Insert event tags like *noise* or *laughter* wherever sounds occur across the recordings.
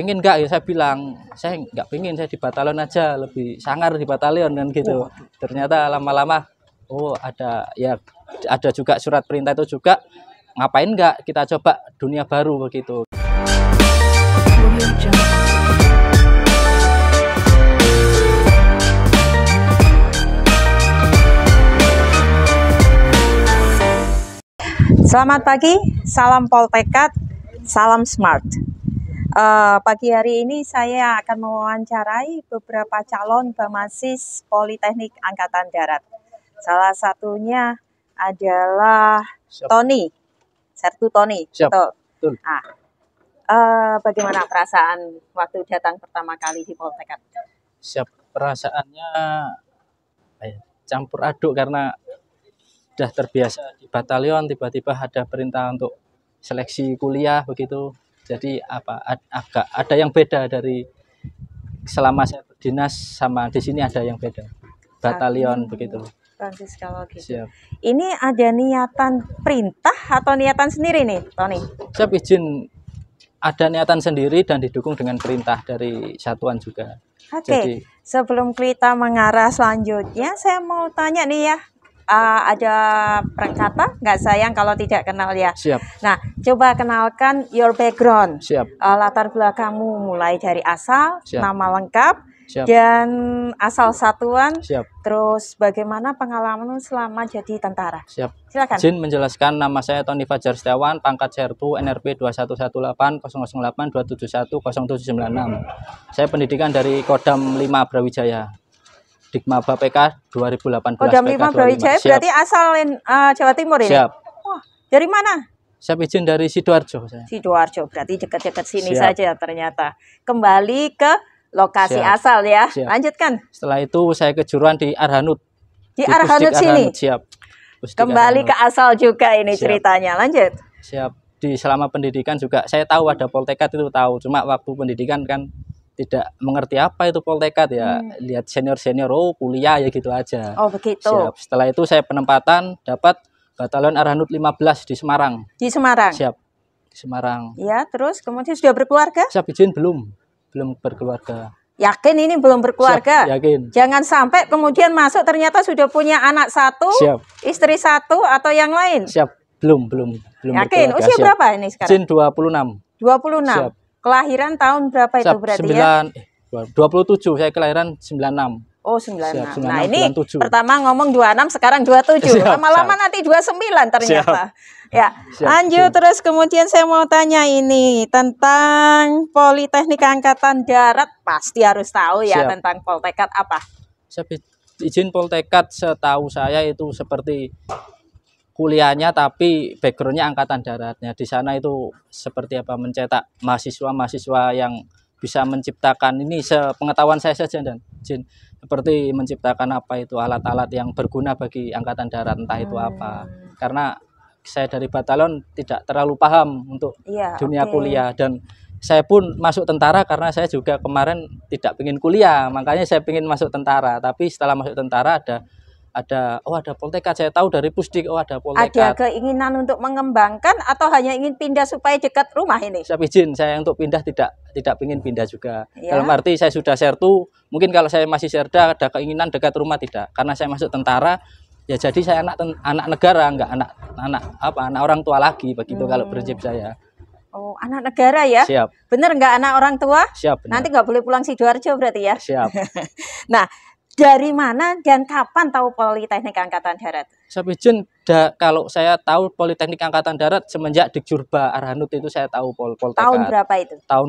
pengen nggak ya saya bilang saya nggak pengen saya di batalon aja lebih sangar di batalion kan gitu oh. ternyata lama-lama oh ada ya ada juga surat perintah itu juga ngapain nggak kita coba dunia baru begitu Selamat pagi, salam Poltekad, salam smart. Uh, pagi hari ini saya akan mewawancarai beberapa calon bamasis Politeknik Angkatan Darat. Salah satunya adalah Siap. Tony, Sertu Tony. Siap. Betul. Betul. Ah. uh, bagaimana perasaan waktu datang pertama kali di Poltekad? Siap, perasaannya eh, campur aduk karena sudah terbiasa di batalion, tiba-tiba ada perintah untuk seleksi kuliah begitu jadi apa agak ada yang beda dari selama saya berdinas sama di sini ada yang beda batalion Aduh. Hmm, begitu gitu. Siap. Ini ada niatan perintah atau niatan sendiri nih, Tony? Saya izin ada niatan sendiri dan didukung dengan perintah dari satuan juga. Oke, okay. sebelum kita mengarah selanjutnya, saya mau tanya nih ya, uh, ada perkata nggak sayang kalau tidak kenal ya. Siap. Nah, coba kenalkan your background. Siap. Uh, latar belakangmu mulai dari asal, Siap. nama lengkap, Siap. dan asal satuan. Siap. Terus bagaimana pengalaman selama jadi tentara? Siap. Silakan. Jin menjelaskan nama saya Tony Fajar Setiawan, pangkat Sertu NRP 2118 271 0796. Saya pendidikan dari Kodam 5 Brawijaya. Dikmaba PK 2018. Oh, jam 5 Brawijaya berarti asal uh, Jawa Timur ini. Siap. Wah, dari mana? Saya izin dari Sidoarjo saya. Sidoarjo berarti dekat-dekat sini Siap. saja ternyata. Kembali ke lokasi Siap. asal ya. Siap. Lanjutkan. Setelah itu saya kejuruan di Arhanut. Di, di Arhanut Pusdik sini. Arhanut. Siap. Pusdik Kembali Arhanut. ke asal juga ini Siap. ceritanya. Lanjut. Siap. Di selama pendidikan juga saya tahu ada poltekad itu tahu, cuma waktu pendidikan kan tidak mengerti apa itu poltekad ya hmm. lihat senior senior oh kuliah ya gitu aja oh begitu siap setelah itu saya penempatan dapat batalion Arhanud 15 di Semarang di Semarang siap di Semarang ya terus kemudian sudah berkeluarga siap izin belum belum berkeluarga yakin ini belum berkeluarga siap, yakin jangan sampai kemudian masuk ternyata sudah punya anak satu siap. istri satu atau yang lain siap belum belum belum yakin usia siap. berapa ini sekarang izin 26 26 siap Kelahiran tahun berapa itu berarti 9, ya? 27, eh, saya kelahiran 96. Oh 96. Siap, 96 nah ini 97. pertama ngomong 26 sekarang 27. Lama-lama nanti 29 ternyata. Siap. Ya. Siap, lanjut siap. terus kemudian saya mau tanya ini tentang Politeknik Angkatan Darat pasti harus tahu ya siap. tentang Poltekad apa? Siap. Izin Poltekad setahu saya itu seperti kuliahnya tapi backgroundnya angkatan daratnya di sana itu seperti apa mencetak mahasiswa-mahasiswa yang bisa menciptakan ini sepengetahuan saya saja dan Jin seperti menciptakan apa itu alat-alat yang berguna bagi angkatan darat entah itu apa hmm. karena saya dari batalon tidak terlalu paham untuk ya, dunia okay. kuliah dan saya pun masuk tentara karena saya juga kemarin tidak ingin kuliah makanya saya ingin masuk tentara tapi setelah masuk tentara ada ada oh ada Poltekat saya tahu dari Pusdik oh ada Poltekat. Ada keinginan untuk mengembangkan atau hanya ingin pindah supaya dekat rumah ini? Saya izin saya untuk pindah tidak tidak ingin pindah juga. Ya. Dalam arti saya sudah sertu, mungkin kalau saya masih serda ada keinginan dekat rumah tidak karena saya masuk tentara ya jadi saya anak anak negara enggak anak anak apa anak orang tua lagi begitu hmm. kalau prinsip saya. Oh, anak negara ya? Siap. Bener nggak anak orang tua? Siap. Bener. Nanti nggak boleh pulang sidoarjo berarti ya? Siap. *laughs* nah, dari mana dan kapan tahu Politeknik Angkatan Darat? Saya izin, da, kalau saya tahu Politeknik Angkatan Darat semenjak di Jurba Arhanut itu saya tahu Pol Politeknik. Tahun berapa itu? Tahun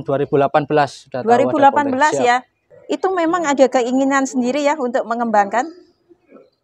2018 sudah 2018 ya. Itu memang ada keinginan sendiri ya untuk mengembangkan?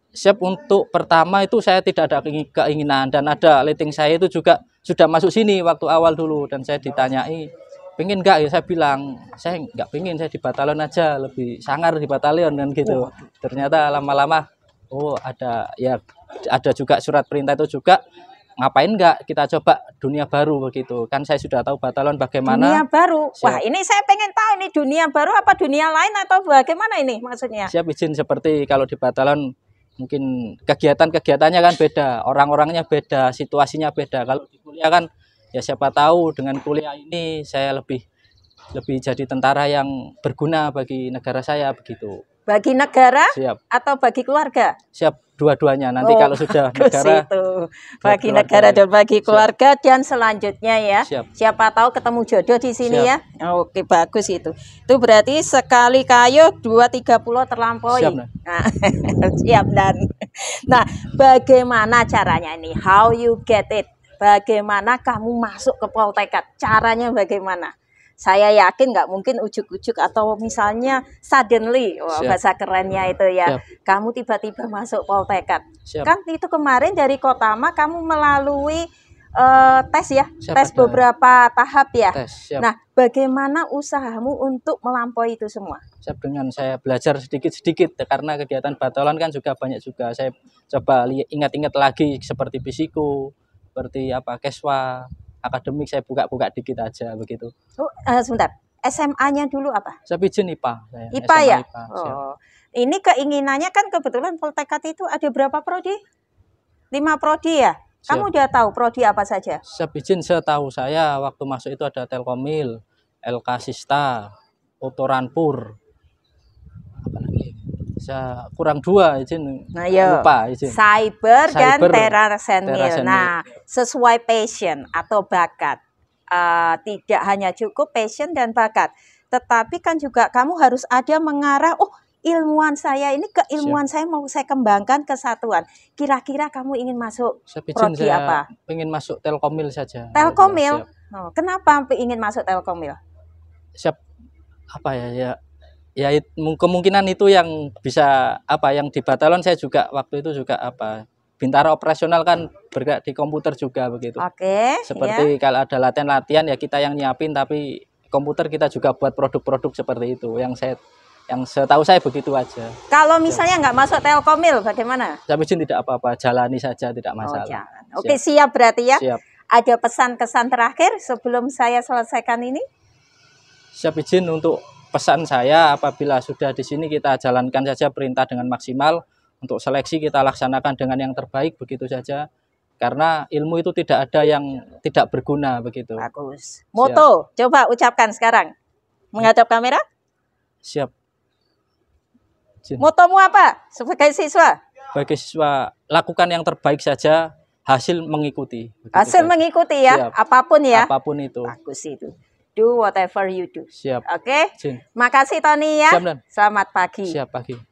Siap untuk pertama itu saya tidak ada keinginan dan ada leting saya itu juga sudah masuk sini waktu awal dulu dan saya ditanyai pengen gak ya saya bilang saya nggak pengen saya di batalion aja lebih sangar di batalion kan gitu oh. ternyata lama-lama oh ada ya ada juga surat perintah itu juga ngapain nggak kita coba dunia baru begitu kan saya sudah tahu batalion bagaimana dunia baru siap. wah ini saya pengen tahu ini dunia baru apa dunia lain atau bagaimana ini maksudnya siap izin seperti kalau di batalion mungkin kegiatan-kegiatannya kan beda orang-orangnya beda situasinya beda kalau di kuliah kan ya siapa tahu dengan kuliah ini saya lebih lebih jadi tentara yang berguna bagi negara saya begitu. Bagi negara Siap. atau bagi keluarga? Siap, dua-duanya. Nanti oh, kalau sudah *laughs* negara itu. bagi negara dan bagi keluarga Siap. dan selanjutnya ya. Siap. Siapa tahu ketemu jodoh di sini Siap. ya. Oke, bagus itu. Itu berarti sekali kayu pulau terlampaui. Siap, terlampau. nah *laughs* Siap dan. Nah, bagaimana caranya ini? How you get it? Bagaimana kamu masuk ke poltekad Caranya bagaimana? Saya yakin nggak mungkin ujuk-ujuk atau misalnya suddenly, wah, bahasa kerennya itu ya, Siap. kamu tiba-tiba masuk poltekad Siap. Kan itu kemarin dari Kotama kamu melalui uh, tes ya, siap, tes ada. beberapa tahap ya. Nah, bagaimana usahamu untuk melampaui itu semua? Siap dengan saya belajar sedikit-sedikit karena kegiatan batalan kan juga banyak juga. Saya coba ingat-ingat lagi seperti fisiku seperti apa keswa akademik saya buka-buka dikit aja begitu. Oh, uh, sebentar. SMA-nya dulu apa? Saya pijen IPA. Saya. IPA SMA ya. IPA, oh. Ini keinginannya kan kebetulan Poltekat itu ada berapa prodi? Lima prodi ya. Kamu sudah tahu prodi apa saja? Saya pijen saya tahu saya waktu masuk itu ada Telkomil, LK Sista, Otoranpur, saya kurang dua izin nah, yo. Iya. lupa izin cyber, cyber dan Terra senior nah sesuai passion atau bakat uh, tidak hanya cukup passion dan bakat tetapi kan juga kamu harus ada mengarah oh ilmuwan saya ini keilmuan Siap. saya mau saya kembangkan kesatuan. Kira-kira kamu ingin masuk prodi apa? Ingin masuk Telkomil saja. Telkomil. Oh, kenapa ingin masuk Telkomil? Siap apa ya ya ya kemungkinan itu yang bisa apa yang di Batalon saya juga waktu itu juga apa bintara operasional kan bergerak di komputer juga begitu. Oke. Seperti ya. kalau ada latihan-latihan ya kita yang nyiapin tapi komputer kita juga buat produk-produk seperti itu yang saya yang setahu saya begitu aja. Kalau misalnya nggak masuk Telkomil bagaimana? Saya izin tidak apa-apa, jalani saja tidak oh, masalah. Oh, jalan. Oke, siap. siap berarti ya. Siap. Ada pesan kesan terakhir sebelum saya selesaikan ini? Siap izin untuk pesan saya apabila sudah di sini kita jalankan saja perintah dengan maksimal untuk seleksi kita laksanakan dengan yang terbaik begitu saja karena ilmu itu tidak ada yang tidak berguna begitu. Bagus. Moto, Siap. coba ucapkan sekarang. Menghadap kamera? Siap. Motomu apa sebagai siswa? Sebagai siswa, lakukan yang terbaik saja, hasil mengikuti. Hasil saja. mengikuti ya, Siap. apapun ya. Apapun itu. Bagus itu do whatever you do. Siap. Oke. Okay? Makasih Tony ya. Siap, Selamat pagi. Siap pagi.